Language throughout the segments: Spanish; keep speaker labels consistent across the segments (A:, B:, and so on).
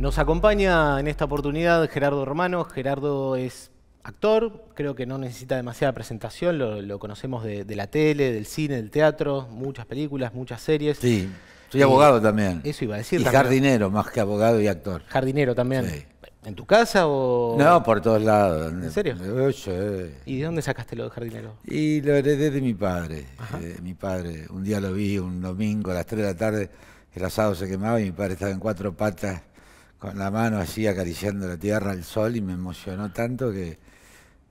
A: Nos acompaña en esta oportunidad Gerardo Romano. Gerardo es actor, creo que no necesita demasiada presentación, lo, conocemos de, la tele, del cine, del teatro, muchas películas, muchas
B: series. Sí, soy abogado también. Eso iba a decir. Y jardinero, más que abogado y actor.
A: Jardinero también. Sí. ¿En tu casa o...? No,
B: por todos lados. ¿En serio? Eh. ¿Y de dónde
A: sacaste lo de jardinero?
B: Y lo heredé de mi padre. Eh, mi padre, un día lo vi, un domingo a las 3 de la tarde, el asado se quemaba y mi padre estaba en cuatro patas con la mano así acariciando la tierra, el sol, y me emocionó tanto que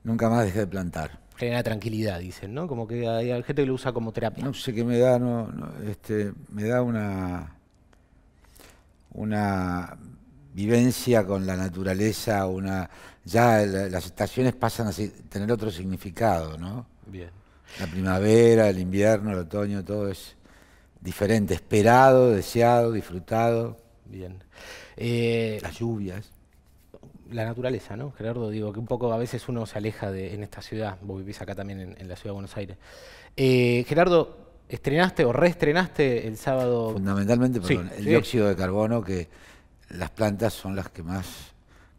B: nunca más dejé de plantar.
A: Genera tranquilidad, dicen, ¿no? Como que hay gente que lo usa como terapia. No
B: sé qué me da, no, este, me da una, una vivencia con la naturaleza, una ya las estaciones pasan a tener otro significado, ¿no? Bien. La primavera, el invierno, el otoño, todo es diferente, esperado, deseado, disfrutado. Bien. Eh, las lluvias.
A: La naturaleza, ¿no, Gerardo? Digo, que un poco a veces uno se aleja de, en esta ciudad, vos vivís acá también en, la ciudad de Buenos Aires. Eh, Gerardo, estrenaste o reestrenaste el sábado. Fundamentalmente, perdón, el dióxido
B: de carbono, que las plantas son las que más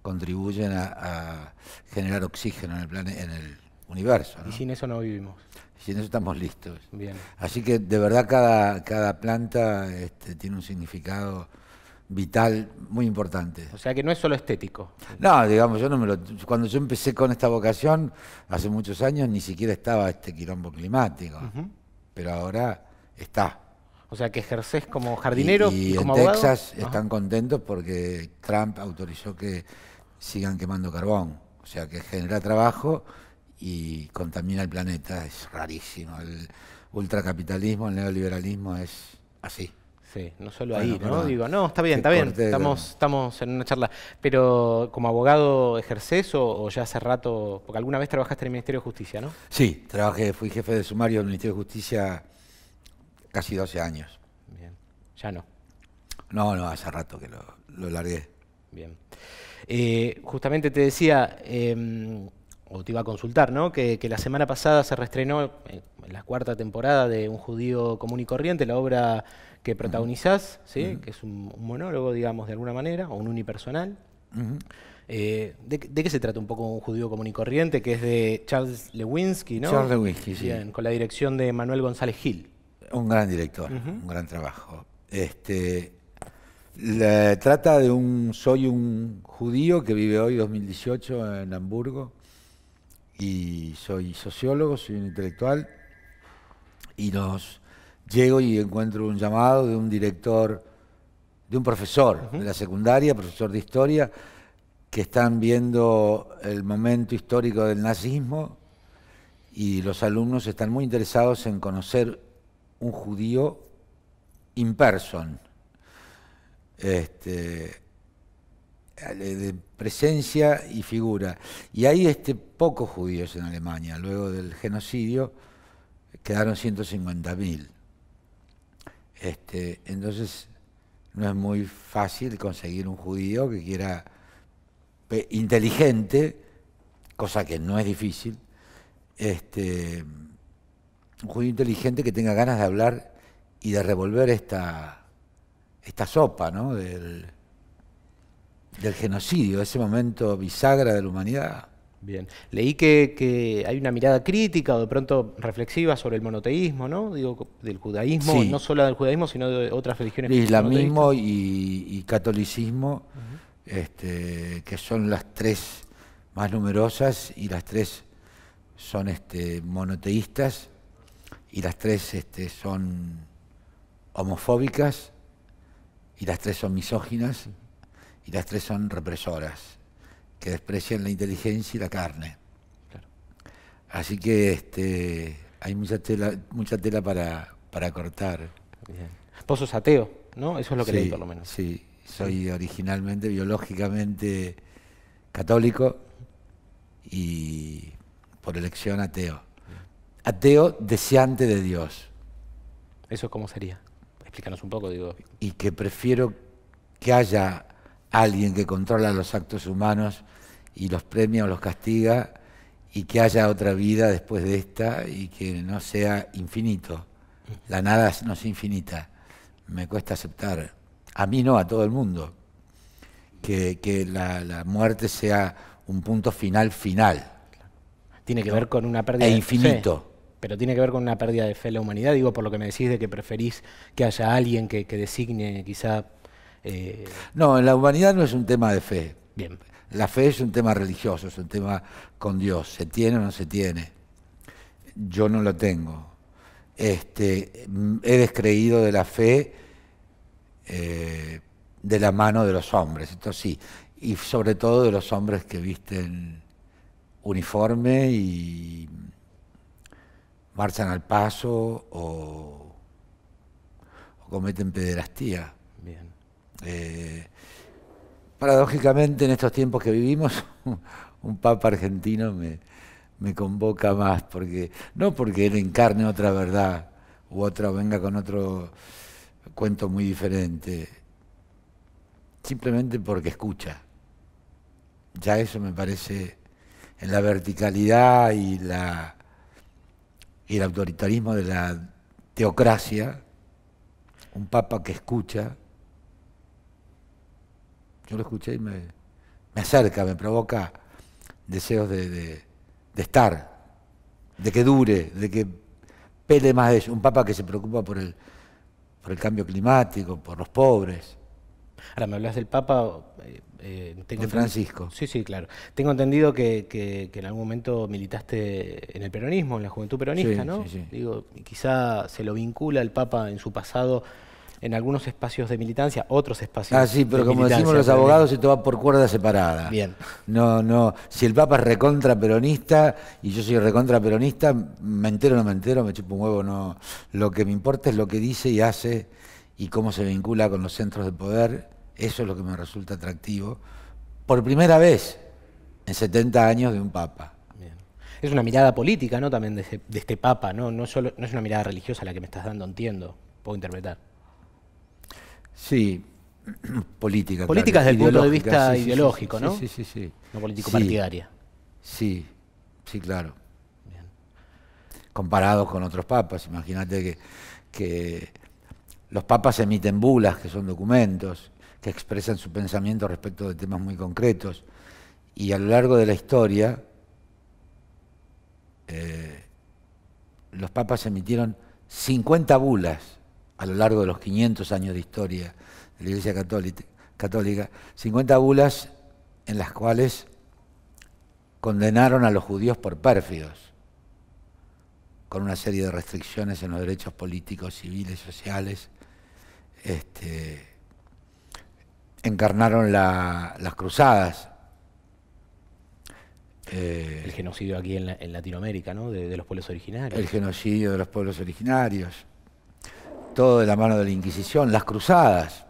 B: contribuyen a, generar oxígeno en el, en el universo. Y sin eso no vivimos. Sin eso estamos listos. Bien. Así que de verdad cada, cada planta este, tiene un significado vital muy importante. O
A: sea que no es solo estético.
B: No, digamos, yo no me lo. Cuando yo empecé con esta vocación, hace muchos años, ni siquiera estaba este quilombo climático. Pero ahora está.
A: O sea que ejerces como jardinero y, y en Texas están
B: contentos porque Trump autorizó que sigan quemando carbón. O sea que genera trabajo y contamina el planeta. Es rarísimo. El ultracapitalismo, el neoliberalismo es así.
A: Sí, no solo ahí, ¿no? Digo, no, está bien, está bien, estamos, estamos en una charla. Pero como abogado ejerces o, ya hace rato, porque alguna vez trabajaste en el Ministerio de Justicia, ¿no?
B: Sí, trabajé, fui jefe de sumario del Ministerio de Justicia casi 12 años. Bien, ya no. No, no, hace rato que lo, lo largué. Bien.
A: Eh, justamente te decía... Em, o te iba a consultar, ¿no? Que, la semana pasada se reestrenó eh, la cuarta temporada de Un judío común y corriente, la obra que protagonizás, Que es un, monólogo, digamos, de alguna manera, o un unipersonal. Eh, ¿de, qué se trata un poco un judío común y corriente? Que es de Charles Lewinsky, ¿no? Charles Lewinsky, sí. con la dirección de Manuel González Gil.
B: Un gran director, un gran trabajo. Este, trata de un, soy un judío que vive hoy 2018 en Hamburgo, y soy sociólogo, soy un intelectual, y nos llego y encuentro un llamado de un director, de un profesor de la secundaria, profesor de historia, que están viendo el momento histórico del nazismo y los alumnos están muy interesados en conocer un judío in person. Este, eh, de presencia y figura. Y hay este, pocos judíos en Alemania. Luego del genocidio quedaron 150.000. Este, entonces no es muy fácil conseguir un judío que quiera inteligente, cosa que no es difícil, este, un judío inteligente que tenga ganas de hablar y de revolver esta, esta sopa, ¿no? Del, del genocidio, ese momento bisagra de la humanidad. Bien. Leí que, hay una
A: mirada crítica o de pronto reflexiva sobre el monoteísmo, ¿no? Digo, del judaísmo, no solo del judaísmo, sino de otras religiones. El islamismo
B: y, catolicismo, este, que son las tres más numerosas y las tres son este, monoteístas y las tres este, son homofóbicas y las tres son misóginas y las tres son represoras, que desprecian la inteligencia y la carne. Así que este, hay mucha tela, mucha tela para, cortar. Bien.
A: Vos sos ateo, ¿no? Eso es lo que leí por lo
B: menos. Sí, soy originalmente, biológicamente católico y por elección ateo. Ateo deseante de Dios.
A: ¿Eso cómo sería? Explícanos un poco, digo.
B: Y que prefiero que haya alguien que controla los actos humanos y los premia o los castiga y que haya otra vida después de esta y que no sea infinito. La nada no es infinita. Me cuesta aceptar, a mí no, a todo el mundo, que, la, muerte sea un punto final final. Tiene que ver con una pérdida. E infinito.
A: pero tiene que ver con una pérdida de fe en la humanidad, digo, por lo que me decís de que preferís que
B: haya alguien que, que designe quizá eh, no, en la humanidad no es un tema de fe. Bien. La fe es un tema religioso, es un tema con Dios. ¿Se tiene o no se tiene? Yo no lo tengo. Este, mm, he descreído de la fe eh, de la mano de los hombres, esto sí. Y sobre todo de los hombres que visten uniforme y marchan al paso o, o cometen pederastía. Eh, paradójicamente en estos tiempos que vivimos, un papa argentino me, convoca más, porque no porque él encarne otra verdad u otra o venga con otro cuento muy diferente, simplemente porque escucha. Ya eso me parece en la verticalidad y, la, y el autoritarismo de la teocracia, un papa que escucha yo lo escuché y me, acerca, me provoca deseos de, estar, de que dure, de que pele más de Un papa que se preocupa por el, por el cambio climático, por los pobres.
A: Ahora, me hablas del Papa. Eh, eh, de Francisco. Sí, sí, claro. Tengo entendido que, en algún momento militaste en el peronismo, en la juventud peronista, ¿no? Sí, sí. Digo, quizá se lo vincula el Papa en su pasado en algunos espacios de militancia, otros espacios. Ah, sí, pero como decimos los abogados,
B: esto va por cuerda separada. Bien. No, no. Si el Papa es recontra peronista y yo soy recontra peronista, me entero o no me entero, me chupo un huevo, no. Lo que me importa es lo que dice y hace y cómo se vincula con los centros de poder. Eso es lo que me resulta atractivo. Por primera vez en 70 años de un Papa es una mirada política,
A: ¿no? También de, este Papa, ¿no? No, solo, no es una mirada religiosa la que me estás dando, entiendo, puedo interpretar.
B: Sí, política. Política desde el punto de vista ideológico, ¿no? Sí, sí, sí. No político-partidaria. Sí, sí, claro. Comparado con otros papas, imagínate que, los papas emiten bulas, que son documentos, que expresan su pensamiento respecto de temas muy concretos. Y a lo largo de la historia, eh, los papas emitieron 50 bulas a lo largo de los 500 años de historia de la Iglesia Católica, 50 bulas en las cuales condenaron a los judíos por pérfidos, con una serie de restricciones en los derechos políticos, civiles, sociales. Este, encarnaron las cruzadas. Eh, el genocidio aquí en, Latinoamérica, ¿no? de, los pueblos originarios. El genocidio de los pueblos originarios todo de la mano de la Inquisición, las cruzadas.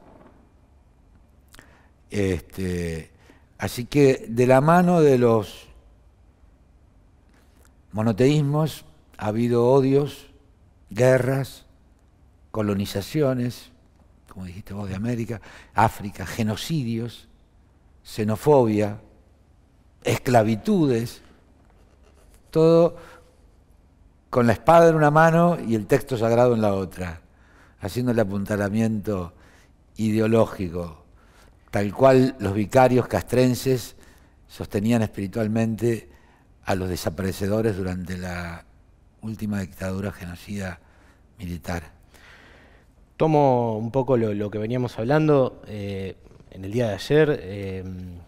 B: Este, así que de la mano de los monoteísmos ha habido odios, guerras, colonizaciones, como dijiste vos, de América, África, genocidios, xenofobia, esclavitudes, todo con la espada en una mano y el texto sagrado en la otra haciendo el apuntalamiento ideológico, tal cual los vicarios castrenses sostenían espiritualmente a los desaparecedores durante la última dictadura genocida militar.
A: Tomo un poco lo, que veníamos hablando. Eh, en el día de ayer, eh,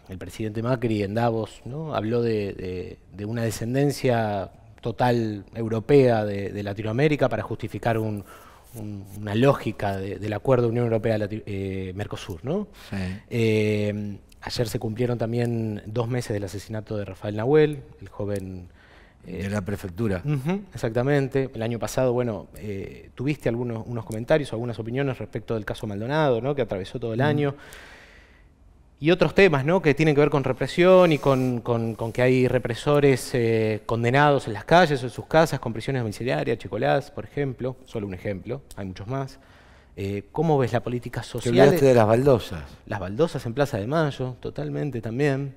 A: el presidente Macri en Davos ¿no? habló de, una descendencia total europea de Latinoamérica para justificar un, una lógica del acuerdo Unión Europea-Mercosur. Eh, ¿no? Eh, ayer se cumplieron también dos meses del asesinato de Rafael Nahuel, el joven eh, de la prefectura. exactamente. El año pasado, bueno, tuviste algunos unos comentarios, algunas opiniones respecto del caso Maldonado, ¿no? que atravesó todo el mm. año y otros temas ¿no? que tienen que ver con represión y con, con, que hay represores eh, condenados en las calles o en sus casas con prisiones domiciliarias, Chicolás, por ejemplo, solo un ejemplo, hay muchos más. Eh, ¿Cómo ves la política social? Te de las baldosas. Las baldosas en Plaza de Mayo, totalmente también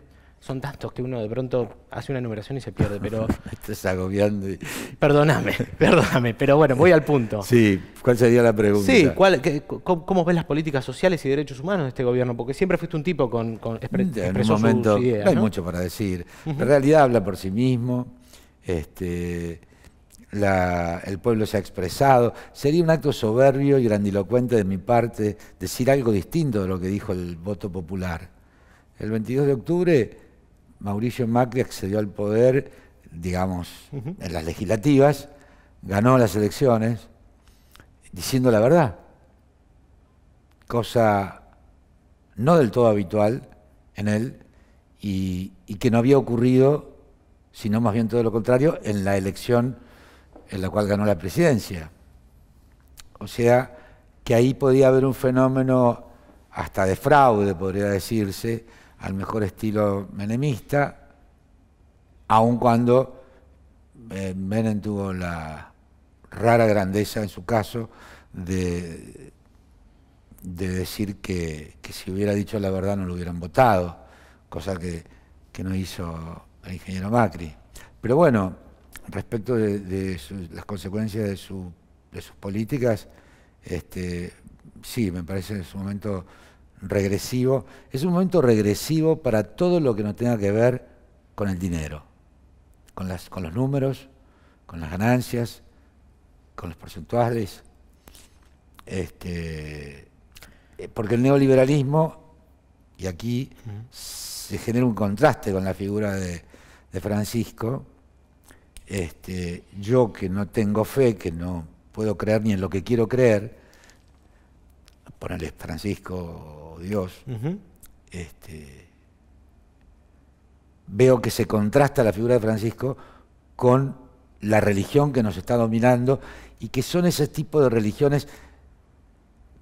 A: son tantos que uno de pronto hace una numeración y se pierde, pero...
B: Estás agobiando. Y... Perdóname,
A: perdóname, pero bueno, voy al punto.
B: Sí, ¿cuál sería la pregunta? Sí,
A: ¿cuál, cómo, ves las políticas sociales y derechos humanos de este gobierno? Porque siempre fuiste un tipo con... en un momento no hay mucho
B: para decir. En realidad habla por sí mismo, este, el pueblo se ha expresado. Sería un acto soberbio y grandilocuente de mi parte decir algo distinto de lo que dijo el voto popular. El 22 de octubre Mauricio Macri accedió al poder, digamos, en las legislativas, ganó las elecciones, diciendo la verdad, cosa no del todo habitual en él y que no había ocurrido, sino más bien todo lo contrario, en la elección en la cual ganó la presidencia. O sea, que ahí podía haber un fenómeno hasta de fraude, podría decirse, al mejor estilo menemista, aun cuando eh, Menem tuvo la rara grandeza en su caso de, de decir que, si hubiera dicho la verdad no lo hubieran votado, cosa que, no hizo el ingeniero Macri. Pero bueno, respecto de, las consecuencias de, de sus políticas, este, sí, me parece en su momento regresivo, es un momento regresivo para todo lo que no tenga que ver con el dinero, con, las, con los números, con las ganancias, con los porcentuales. Este, eh, porque el neoliberalismo, y aquí se genera un contraste con la figura de, Francisco, este, yo que no tengo fe, que no puedo creer ni en lo que quiero creer, ponerle Francisco Dios,
A: este,
B: veo que se contrasta la figura de Francisco con la religión que nos está dominando y que son ese tipo de religiones,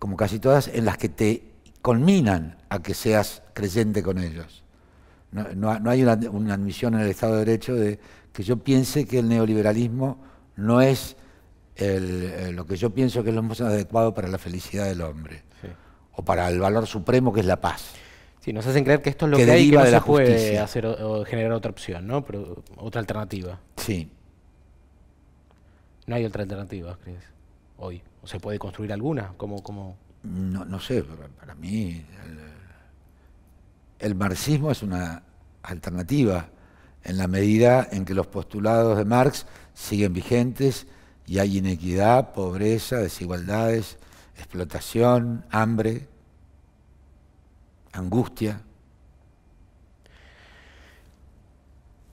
B: como casi todas, en las que te culminan a que seas creyente con ellos. No, hay una, admisión en el Estado de Derecho de que yo piense que el neoliberalismo no es eh, lo que yo pienso que es lo más adecuado para la felicidad del hombre o para el valor supremo que es la paz.
A: Sí, nos hacen creer que esto es lo que, no de puede generar otra opción, ¿no? Pero, otra alternativa.
B: Sí. No
A: hay otra alternativa, crees, hoy. ¿O se puede construir alguna?
B: No, no sé, para, mí el, marxismo es una alternativa en la medida en que los postulados de Marx siguen vigentes y hay inequidad, pobreza, desigualdades, explotación, hambre, angustia.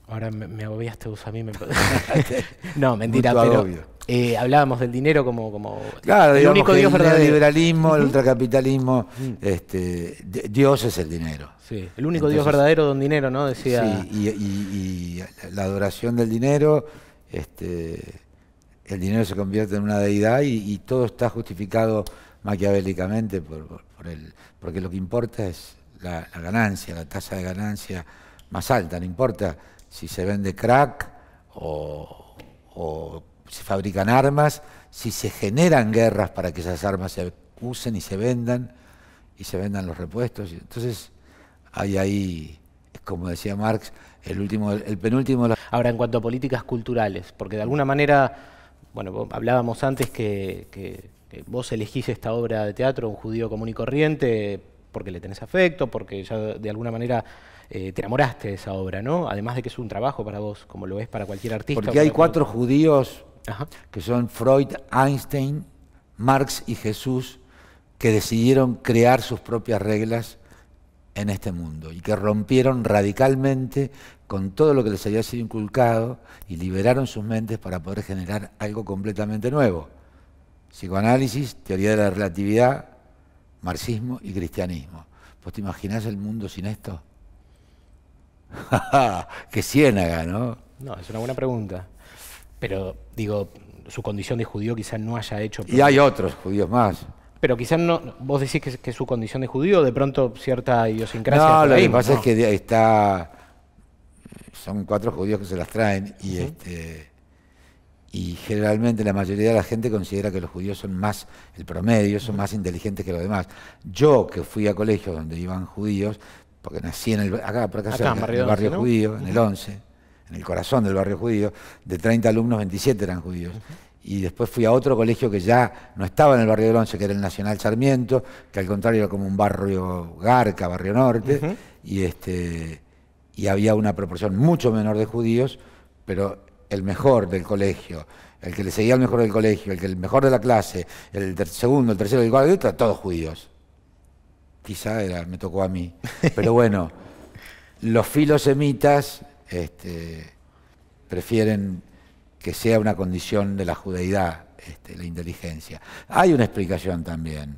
A: Ahora me, agobiaste vos a mí. no, mentira, eh, hablábamos del dinero como, como el único Dios verdadero. El liberalismo, el
B: ultracapitalismo, mm. este, Dios es el dinero. Sí,
A: el único Dios verdadero un dinero, ¿no? Decía.
B: Sí, y, la adoración del dinero, este, el dinero se convierte en una deidad y, todo está justificado maquiavélicamente por, el, porque lo que importa es la, ganancia, la tasa de ganancia más alta, no importa si se vende crack o, o se fabrican armas, si se generan guerras para que esas armas se usen y se vendan y se vendan los repuestos. Entonces hay ahí, como decía Marx, el último, el penúltimo. Ahora en cuanto a políticas culturales, porque de alguna
A: manera bueno, hablábamos antes que, vos elegís esta obra de teatro, un judío común y corriente, porque le tenés afecto, porque ya de alguna manera eh, te enamoraste de esa obra, ¿no? Además de que es un trabajo para vos, como lo es para cualquier artista. Porque hay cuatro
B: judíos que son Freud, Einstein, Marx y Jesús, que decidieron crear sus propias reglas en este mundo y que rompieron radicalmente con todo lo que les había sido inculcado y liberaron sus mentes para poder generar algo completamente nuevo. Psicoanálisis, teoría de la relatividad, marxismo y cristianismo. ¿Vos te imaginás el mundo sin esto? ¡Qué ciénaga, ¿no?
A: No, es una buena pregunta. Pero
B: digo, su
A: condición de judío quizás no haya hecho... Y hay
B: otros judíos más.
A: Pero quizás no, vos decís que, que, su condición de judío, de pronto cierta idiosincrasia. No, lo que pasa es
B: que está, son cuatro judíos que se las traen y, este, y generalmente la mayoría de la gente considera que los judíos son más, el promedio, son más inteligentes que los demás. Yo que fui a colegios donde iban judíos, porque nací en el, acá, por en barrio el barrio judío, en el 11, en el corazón del barrio judío, de 30 alumnos 27 eran judíos y después fui a otro colegio que ya no estaba en el barrio del Once, que era el Nacional Sarmiento, que al contrario era como un barrio Garca, barrio Norte, y, este, y había una proporción mucho menor de judíos, pero el mejor del colegio, el que le seguía al mejor del colegio, el que el mejor de la clase, el segundo, el tercero, el cuarto, todos judíos. Quizá era, me tocó a mí. Pero bueno, los filosemitas este, prefieren que sea una condición de la judeidad, este, la inteligencia. Hay una explicación también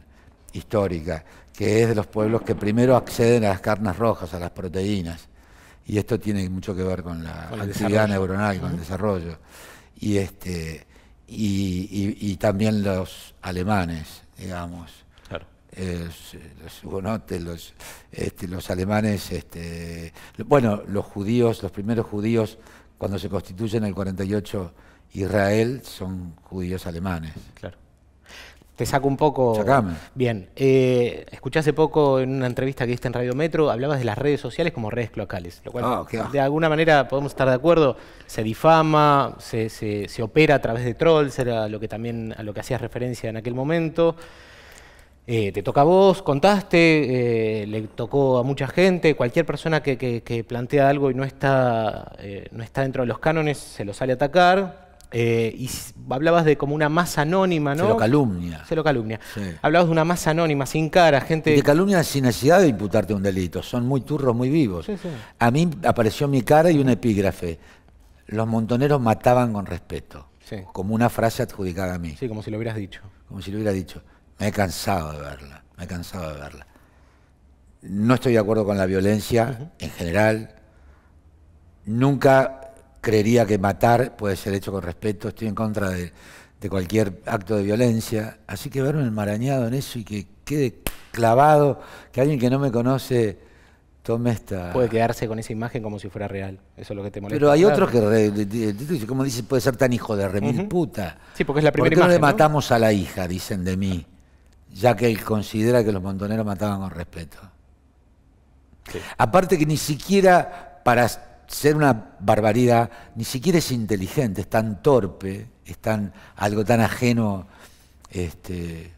B: histórica, que es de los pueblos que primero acceden a las carnes rojas, a las proteínas, y esto tiene mucho que ver con la actividad neuronal, con el desarrollo, y, este, y, también los alemanes, digamos. los hugonotes, los, este, alemanes, este, bueno, los judíos, los primeros judíos cuando se constituye en el 48 Israel, son judíos alemanes. Claro. Te saco un poco.
A: Bien. Eh, escuché hace poco en una entrevista que diste en Radio Metro, hablabas de las redes sociales como redes locales, lo cual ah, de alguna manera podemos estar de acuerdo. Se difama, se, se, opera a través de trolls, era lo que también a lo que hacías referencia en aquel momento. Eh, te toca a vos, contaste, eh, le tocó a mucha gente, cualquier persona que, plantea algo y no está, eh, no está dentro de los cánones, se lo sale a atacar. y hablabas de como una masa anónima, ¿no? Se lo
B: calumnia.
A: Se lo calumnia. Hablabas de una masa
B: anónima, sin cara, gente... De calumnia sin necesidad de imputarte un delito, son muy turros, muy vivos. A mí apareció mi cara y un epígrafe. Los montoneros mataban con respeto. Como una frase adjudicada a mí. Sí, como si lo hubieras dicho. Como si lo hubiera dicho. Me he cansado de verla, me he cansado de verla. No estoy de acuerdo con la violencia en general. Nunca creería que matar puede ser hecho con respeto. Estoy en contra de, cualquier acto de violencia. Así que verme enmarañado en eso y que quede clavado, que alguien que no me conoce tome esta... Puede quedarse
A: con esa imagen como si fuera real. Eso es lo que te molesta. Pero hay otros
B: que, como dices, puede ser tan hijo de remil puta. Sí, porque es la primera ¿Por qué no le matamos a la hija? Dicen de mí ya que él considera que los montoneros mataban con respeto. Aparte que ni siquiera para ser una barbaridad, ni siquiera es inteligente, es tan torpe, es tan algo tan ajeno. Este...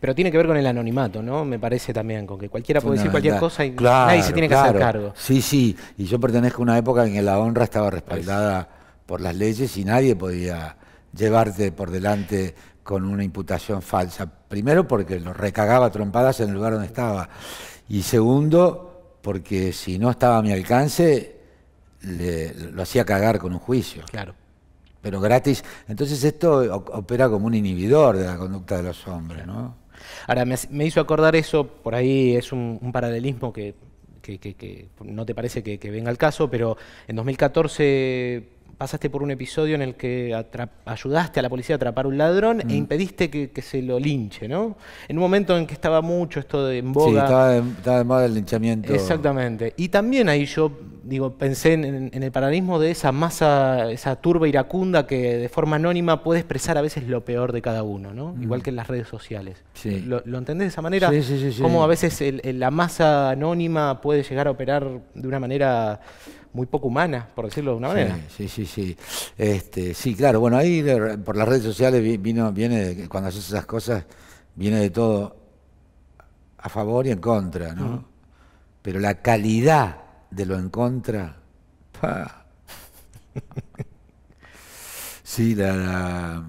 B: Pero tiene que
A: ver con el anonimato, ¿no? Me parece también, con que cualquiera puede decir cualquier cosa y nadie se tiene que hacer cargo.
B: Sí, sí, y yo pertenezco a una época en que la honra estaba pues. respaldada por las leyes y nadie podía llevarte por delante con una imputación falsa. Primero porque lo recagaba trompadas en el lugar donde estaba. Y segundo, porque si no estaba a mi alcance, lo hacía cagar con un juicio. Claro. Pero gratis. Entonces esto opera como un inhibidor de la conducta de los hombres,
A: Ahora, me, hizo acordar eso, por ahí es un, paralelismo que, que, no te parece que, venga al caso, pero en 2014 pasaste por un episodio en el que ayudaste a la policía a atrapar un ladrón e mm. impediste que, se lo linche, ¿no? En un momento en que estaba mucho esto de en boga. Sí, estaba
B: de, estaba el linchamiento.
A: Exactamente. Y también ahí yo digo pensé en, el paralelismo de esa masa, esa turba iracunda que de forma anónima puede expresar a veces lo peor de cada uno, ¿no? Mm. Igual que en las redes sociales. Sí. ¿Lo, entendés de esa manera? Sí, sí, sí. Cómo a veces la masa anónima puede llegar a operar de una manera muy poco humana, por decirlo de una manera.
B: Sí, sí, sí. Sí, este, sí claro. Bueno, ahí por las redes sociales vino, viene, cuando haces esas cosas, viene de todo a favor y en contra, ¿no? Pero la calidad de lo en contra, pa. sí, la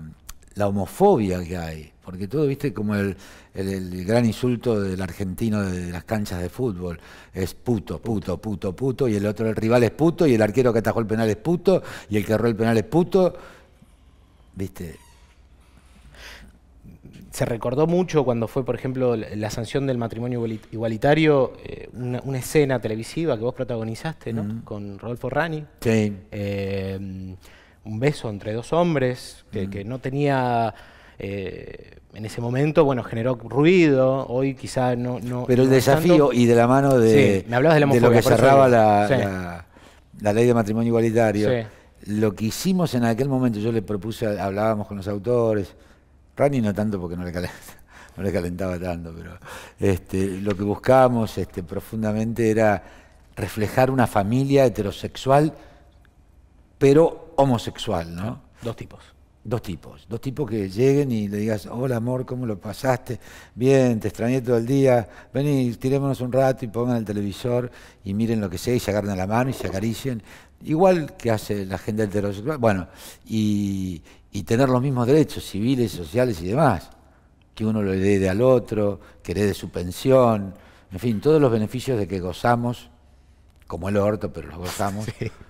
B: homofobia que hay porque todo, viste, como el, gran insulto del argentino de las canchas de fútbol, es puto, puto, puto, puto, y el otro, el rival es puto, y el arquero que atajó el penal es puto, y el que erró el penal es puto, viste. Se recordó mucho cuando fue, por
A: ejemplo, la sanción del matrimonio igualitario, eh, una, escena televisiva que vos protagonizaste, ¿no? Con Rodolfo Rani. Sí. Eh, un beso entre dos hombres que, que no tenía eh, en ese momento, bueno, generó ruido, hoy quizá no... Pero el desafío y de la mano de, lo que cerraba la,
B: ley de matrimonio igualitario, lo que hicimos en aquel momento, yo le propuse, hablábamos con los autores, Rani no tanto porque no le calentaba, no le calentaba tanto, pero este, lo que buscábamos este, profundamente era reflejar una familia heterosexual, pero homosexual, ¿no? Dos tipos dos tipos, dos tipos que lleguen y le digas, hola amor, ¿cómo lo pasaste? Bien, te extrañé todo el día, vení, tirémonos un rato y pongan el televisor y miren lo que sea y se a la mano y se acaricien, igual que hace la gente heterosexual, bueno, y, y tener los mismos derechos civiles, sociales y demás, que uno lo herede al otro, que herede su pensión, en fin, todos los beneficios de que gozamos, como el orto, pero los gozamos.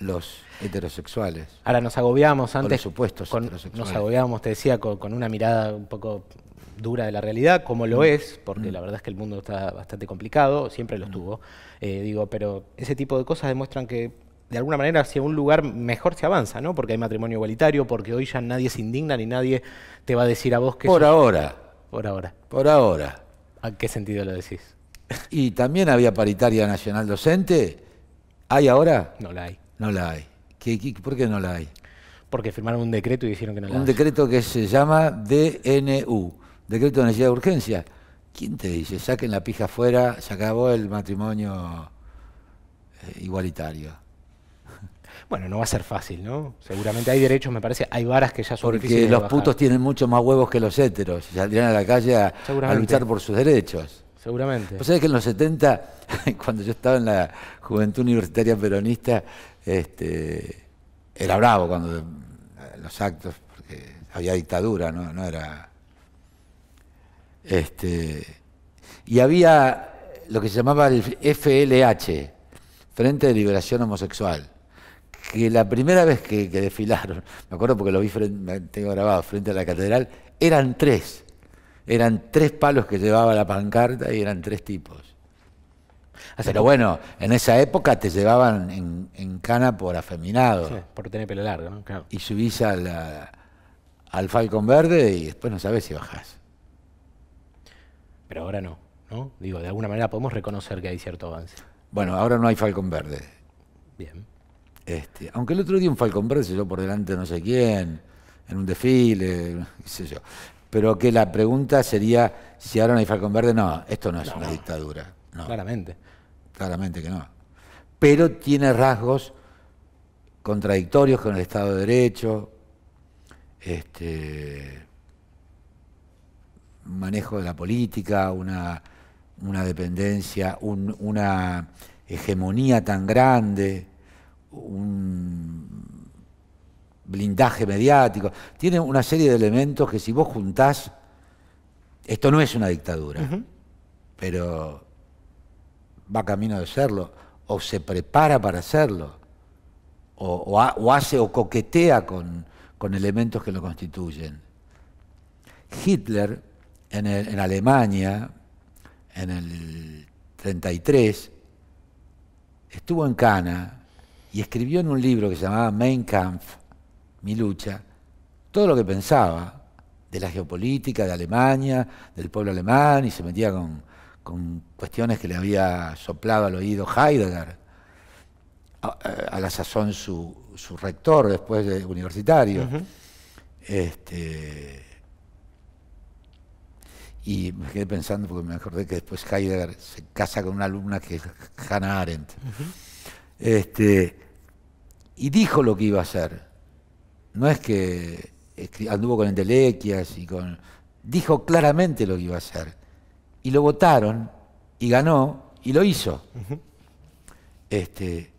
B: los heterosexuales.
A: Ahora nos agobiamos antes. Por supuesto, nos agobiamos, te decía, con, una mirada un poco dura de la realidad, como lo mm. es, porque la mm. verdad es que el mundo está bastante complicado, siempre lo mm. estuvo. Eh, digo, pero ese tipo de cosas demuestran que de alguna manera hacia un lugar mejor se avanza, ¿no? Porque hay matrimonio igualitario, porque hoy ya nadie se indigna ni nadie te va a decir a vos que. Por ahora. Por ahora. Por
B: ahora. ¿A qué sentido lo decís? Y también había paritaria nacional docente. ¿Hay ahora? No la hay. No la hay. por qué no la hay? Porque firmaron un decreto y dijeron que no la hay. Un decreto que se llama DNU, Decreto de Necesidad de Urgencia. ¿Quién te dice? Saquen la pija afuera, se acabó el matrimonio eh, igualitario.
A: Bueno, no
B: va a ser fácil, ¿no? Seguramente hay derechos, me parece,
A: hay varas que ya son Porque los putos
B: tienen mucho más huevos que los héteros, saldrían a la calle a, luchar por sus derechos. Seguramente. Pues que en los 70, cuando yo estaba en la juventud universitaria peronista, este, era bravo cuando eh, los actos, había dictadura, no, era. Este, y había lo que se llamaba el FLH, Frente de Liberación Homosexual, que la primera vez que, desfilaron, me acuerdo porque lo vi, tengo grabado, frente a la catedral, eran tres. Eran tres palos que llevaba la pancarta y eran tres tipos. Pero bueno, en esa época te llevaban en, cana por afeminado.
A: por tener pelo largo,
B: Y subís al Falcon Verde y después no sabes si bajás. Pero ahora no,
A: ¿no? Digo, de alguna manera podemos reconocer que hay cierto avance.
B: Bueno, ahora no hay falcón Verde. Bien. Este, aunque el otro día un Falcon Verde se yo por delante no sé quién, en un desfile, qué sé yo. Pero que la pregunta sería si ahora no hay Falcon Verde, no, esto no es una dictadura. Claramente. Claramente que no. Pero tiene rasgos contradictorios con el Estado de Derecho, este, manejo de la política, una, dependencia, una hegemonía tan grande, un blindaje mediático. Tiene una serie de elementos que si vos juntás, esto no es una dictadura, pero va camino de serlo, o se prepara para hacerlo o, hace o coquetea con, elementos que lo constituyen. Hitler en, en Alemania, en el 33, estuvo en Cana y escribió en un libro que se llamaba Mein Kampf, Mi lucha, todo lo que pensaba de la geopolítica de Alemania, del pueblo alemán, y se metía con, con cuestiones que le había soplado al oído Heidegger, a, la sazón su, rector después de universitario. este, y me quedé pensando porque me acordé que después Heidegger se casa con una alumna que es Hannah Arendt. este, y dijo lo que iba a hacer. No es que anduvo con entelequias y con... Dijo claramente lo que iba a hacer y lo votaron y ganó y lo hizo. este,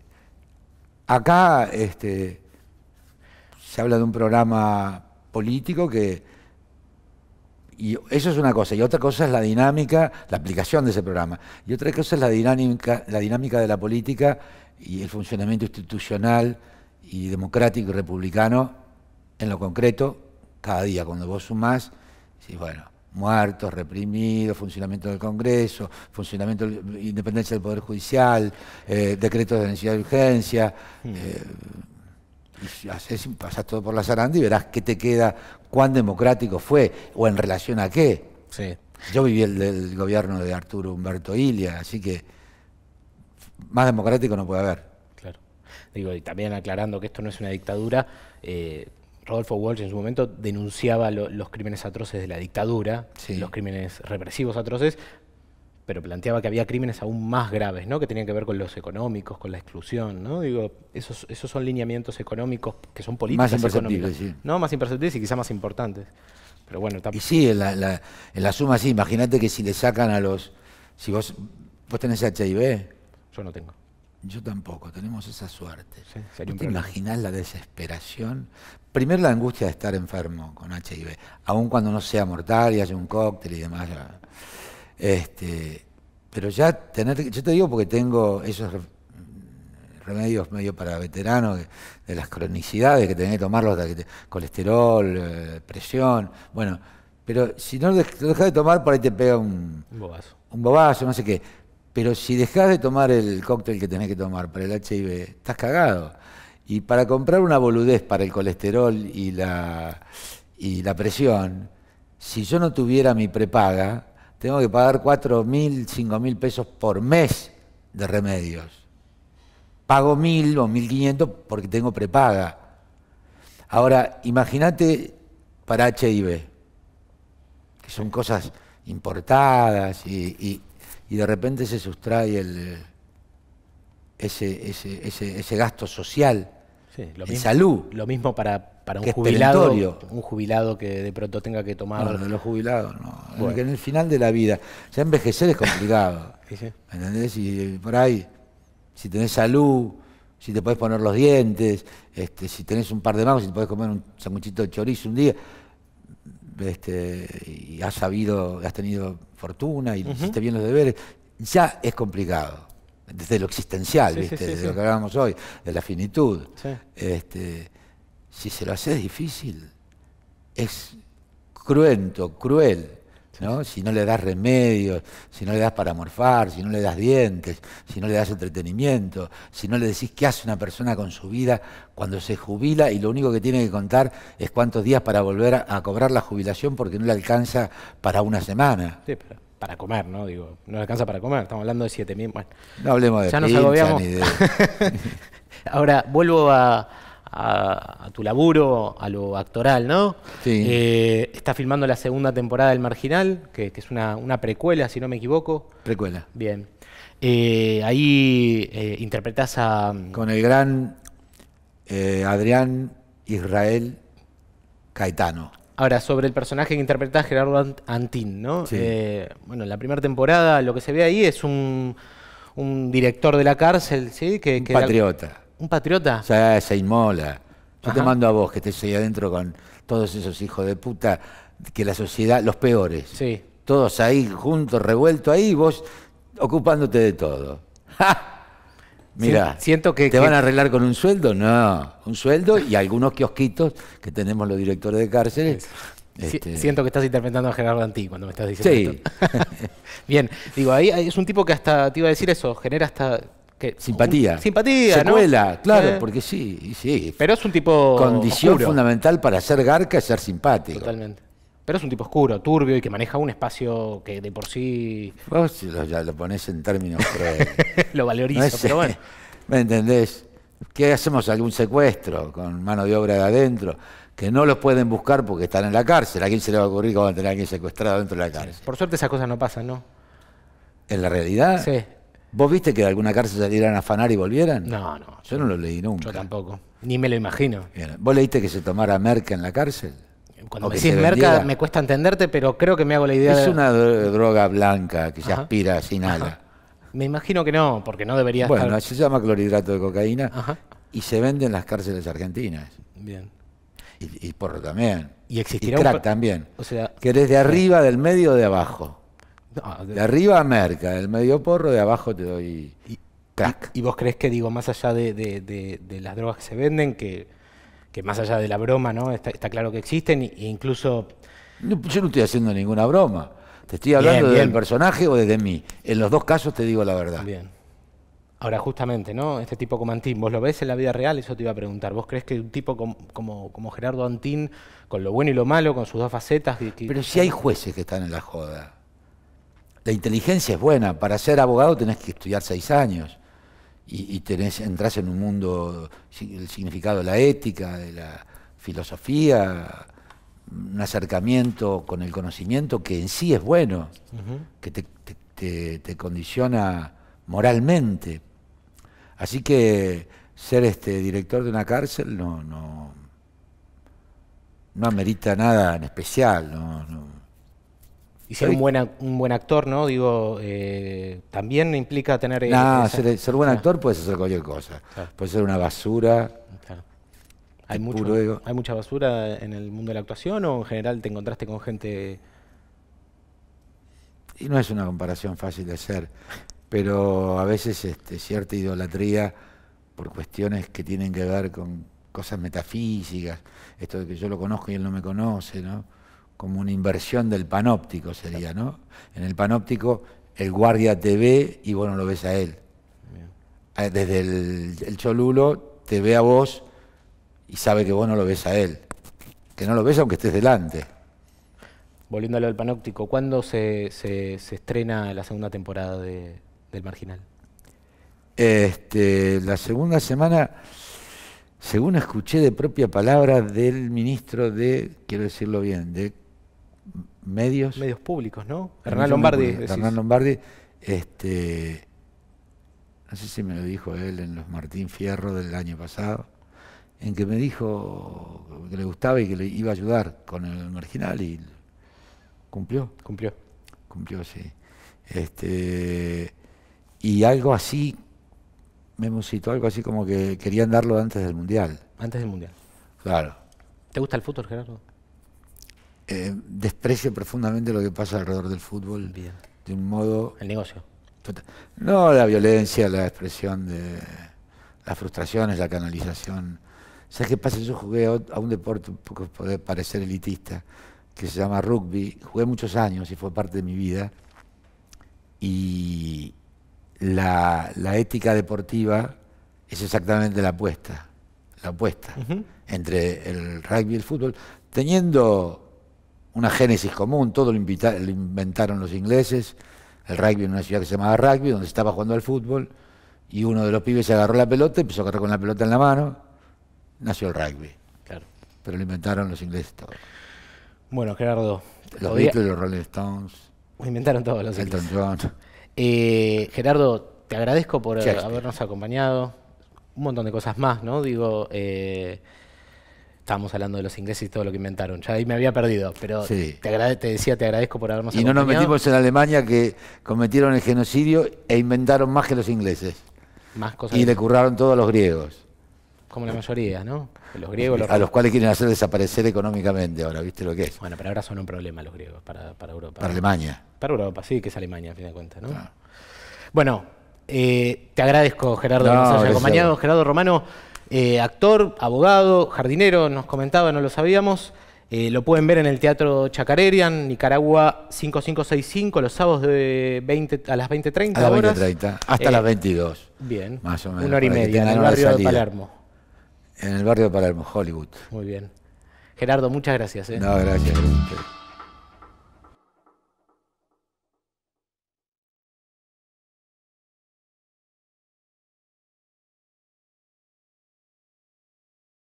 B: acá este, se habla de un programa político que... Y eso es una cosa, y otra cosa es la dinámica, la aplicación de ese programa. Y otra cosa es la dinámica, la dinámica de la política y el funcionamiento institucional y democrático y republicano en lo concreto, cada día, cuando vos sumás, sí, bueno, muertos, reprimidos, funcionamiento del Congreso, funcionamiento, independencia del Poder Judicial, eh, decretos de necesidad de urgencia. Hmm. Eh, pasas todo por la zaranda y verás qué te queda, cuán democrático fue o en relación a qué. Yo viví el del gobierno de Arturo Humberto Ilia, así que más democrático no puede haber. Claro. Digo, y también aclarando que esto no es una dictadura, eh, Rodolfo
A: Walsh en su momento denunciaba los crímenes atroces de la dictadura, los crímenes represivos atroces, pero planteaba que había crímenes aún más graves, ¿no? que tenían que ver con los económicos, con la exclusión, ¿no? Digo, esos, esos son lineamientos económicos que son políticas más económicas. No, más imperceptibles y quizá más importantes.
B: Pero bueno, Y sí, en la, suma sí, imagínate que si le sacan a los. si vos. vos tenés HIV. Yo no tengo. Yo tampoco, tenemos esa suerte. Sí, te la desesperación? Primero la angustia de estar enfermo con HIV, aun cuando no sea mortal y haya un cóctel y demás. Este, pero ya tener, yo te digo porque tengo esos remedios medio para veteranos, de, las cronicidades que tenés que tomarlos, de colesterol, eh, presión, bueno, pero si no lo dejas de tomar, por ahí te pega un, un bobazo. Un bobazo, no sé qué. Pero si dejás de tomar el cóctel que tenés que tomar para el HIV, estás cagado. Y para comprar una boludez para el colesterol y la, y la presión, si yo no tuviera mi prepaga, tengo que pagar 4.000, 5.000 pesos por mes de remedios. Pago 1.000 o 1.500 porque tengo prepaga. Ahora, imagínate para HIV, que son cosas importadas y, y de repente se sustrae el, ese, ese, ese, gasto social sí, salud. Lo mismo para, para un jubilado.
A: Un jubilado que de pronto tenga que tomar. No, de
B: los jubilados, no. En el final de la vida. Ya envejecer es complicado. ¿Sí, entendés Y eh, por ahí, si tenés salud, si te podés poner los dientes, este, si tenés un par de manos, si te podés comer un sanguchito de chorizo un día este, y has sabido, has tenido fortuna y hiciste bien los deberes, ya es complicado. Desde lo existencial, desde lo que hablábamos hoy, de la finitud. Este, si se lo hace difícil, es cruento, cruel si no le das remedios, si no le das para morfar, si no le das dientes, si no le das entretenimiento, si no le decís qué hace una persona con su vida cuando se jubila y lo único que tiene que contar es cuántos días para volver a, cobrar la jubilación porque no le alcanza para una semana.
A: Sí, pero para comer, ¿no? Digo, no le alcanza para comer, estamos hablando de 7.000. Bueno, no hablemos de eso. ya nos agobiamos. De... Ahora, vuelvo a, a, tu laburo, a lo actoral, ¿no? Sí. Eh, filmando la segunda temporada del Marginal, que, es una, precuela, si no me equivoco. Precuela. Bien. Eh, ahí eh, interpretás
B: a... Con el gran Adrián Israel Caetano.
A: Ahora, sobre el personaje que interpretás, Gerardo Antín, ¿no? Sí. bueno, en la primera temporada lo que se ve ahí es un, director de la cárcel, ¿sí?
B: Que, un patriota. ¿Un patriota? sea, se inmola. Yo te mando a vos que estés ahí adentro con todos esos hijos de puta, que la sociedad, los peores. Sí. Todos ahí juntos, revueltos ahí, vos ocupándote de todo. ¡Ja! Mira, siento que te van a arreglar con un sueldo, no, un sueldo y algunos kiosquitos que tenemos los directores de cárceles. Este siento que estás interpretando a Gerardo Antí cuando me estás diciendo sí.
A: Bien, digo, ahí es un tipo que hasta te iba a decir eso, genera hasta simpatía. Simpatía. Secuela, claro, porque sí, sí. Pero es un tipo. Condición fundamental para
B: ser garca y ser simpático.
A: Totalmente. Pero es un tipo oscuro, turbio y que maneja un espacio que de por
B: sí. Vos ya lo ponés en términos.
A: lo valorizo, pero bueno.
B: ¿Me entendés? ¿Qué hacemos? ¿Algún secuestro con mano de obra de adentro? Que no los pueden buscar porque están en la cárcel. ¿A quién se le va a ocurrir que van a tener alguien secuestrado dentro de la cárcel?
A: Por suerte esas cosas no pasan, ¿no?
B: En la realidad, sí. ¿Vos viste que de alguna cárcel salieran a afanar y volvieran? No, no. Yo no lo leí nunca. Yo tampoco. Ni me lo imagino. ¿Vos leíste que se tomara merca en la cárcel? Cuando decís merca
A: me cuesta entenderte, pero creo que me hago la idea. Es una
B: droga blanca que se aspira sin nada.
A: Me imagino que no, porque no debería bueno,
B: se llama clorhidrato de cocaína y se vende en las cárceles argentinas. Bien. Y, porro también. Y existirá y crack también. O sea, que desde arriba, del medio, de abajo.
A: Ah, de... arriba
B: merca, el medio porro, de abajo te doy y, vos crees que, digo,
A: más allá de, las drogas que se venden, que, más allá de la broma, ¿no? Está,
B: claro que existen e incluso... yo no estoy haciendo ninguna broma. Te estoy hablando del personaje o desde mí. En los dos casos te digo la verdad. Bien.
A: Ahora, justamente, ¿no? Este tipo como Antín, ¿vos lo ves en la vida real? Eso te iba a preguntar. ¿Vos crees que un tipo como, Gerardo Antín, con lo bueno y lo malo, con sus dos facetas... Pero si hay
B: jueces que están en la joda la inteligencia es buena. Para ser abogado tenés que estudiar seis años y, y entras en un mundo, el significado de la ética, de la filosofía, un acercamiento con el conocimiento que en sí es bueno, que te, condiciona moralmente. Así que ser este director de una cárcel no, no, no amerita nada en especial. no, no y ser un
A: buen, un buen actor, ¿no? Digo, eh, también implica tener... Eh, no, ser, eh,
B: ser, buen ah. actor puede ser cualquier cosa. Puede ser una basura. Claro. Hay,
A: ¿Hay mucha basura en el mundo de la actuación o en general te encontraste con gente...?
B: Y no es una comparación fácil de hacer, pero a veces este, cierta idolatría por cuestiones que tienen que ver con cosas metafísicas, esto de que yo lo conozco y él no me conoce, ¿no? como una inversión del panóptico sería, ¿no? En el panóptico el guardia te ve y vos no lo ves a él. Ah, desde el, cholulo te ve a vos y sabe que vos no lo ves a él. Que no lo ves aunque estés delante.
A: Volviendo al lo del panóptico, ¿cuándo se, se, se estrena la segunda temporada del Marginal?
B: Este, la segunda semana, según escuché de propia palabra del ministro de, quiero decirlo bien, de medios.
A: Medios públicos, ¿no?
B: Hernán Lombardi. Hernán Lombardi, este, no sé si me lo dijo él en los Martín Fierro del año pasado, en que me dijo que le gustaba y que le iba a ayudar con el marginal y cumplió. Cumplió. Cumplió, sí. Este, y algo así, me musitó algo así como que querían darlo antes del Mundial. Antes del Mundial. Claro.
A: ¿Te gusta el fútbol, Gerardo?
B: Eh, desprecio profundamente lo que pasa alrededor del fútbol. De un modo... El negocio. Tota-, no, la violencia, la expresión de las frustraciones, la canalización. ¿Sabes qué pasa? Yo jugué a un deporte un puede parecer elitista, que se llama rugby. Jugué muchos años y fue parte de mi vida. Y la, ética deportiva es exactamente la apuesta. La apuesta entre el rugby y el fútbol. Teniendo una génesis común, todo lo, inventaron los ingleses, el rugby en una ciudad que se llamaba rugby, donde estaba jugando al fútbol, y uno de los pibes se agarró la pelota, y empezó a correr con la pelota en la mano, nació el rugby. Pero lo inventaron los ingleses todo.
A: Bueno, Gerardo. Los vehículos Beatles,
B: los Rolling Stones. Lo inventaron todos los Elton eh, Gerardo,
A: te agradezco por habernos acompañado. Un montón de cosas más, ¿no? Digo, eh, estábamos hablando de los ingleses y todo lo que inventaron. Ya ahí me había perdido, pero te, decía, te agradezco por habernos Y no nos metimos en
B: Alemania que cometieron el genocidio e inventaron más que los ingleses. Más cosas. Y le curraron todo los griegos.
A: Como la mayoría, ¿no? Los griegos. A los cuales quieren
B: hacer desaparecer económicamente ahora, ¿viste lo que es? Bueno, pero ahora son un problema los griegos para, Europa. Para Alemania.
A: Para Europa, sí, que es Alemania, a fin de cuentas, ¿no? Ah. Bueno, eh, te agradezco, Gerardo, acompañado. Gerardo Romano. Eh, actor, abogado, jardinero, nos comentaba, no lo sabíamos. Eh, lo pueden ver en el Teatro Chacarerian, Nicaragua 5565, los sábados a las 20.30 A las 20.30, hasta las 22. Eh, bien, más o menos. Una hora y media, en el barrio de Palermo.
B: En el barrio de Palermo, Hollywood. Muy bien. Gerardo, muchas gracias. No, gracias.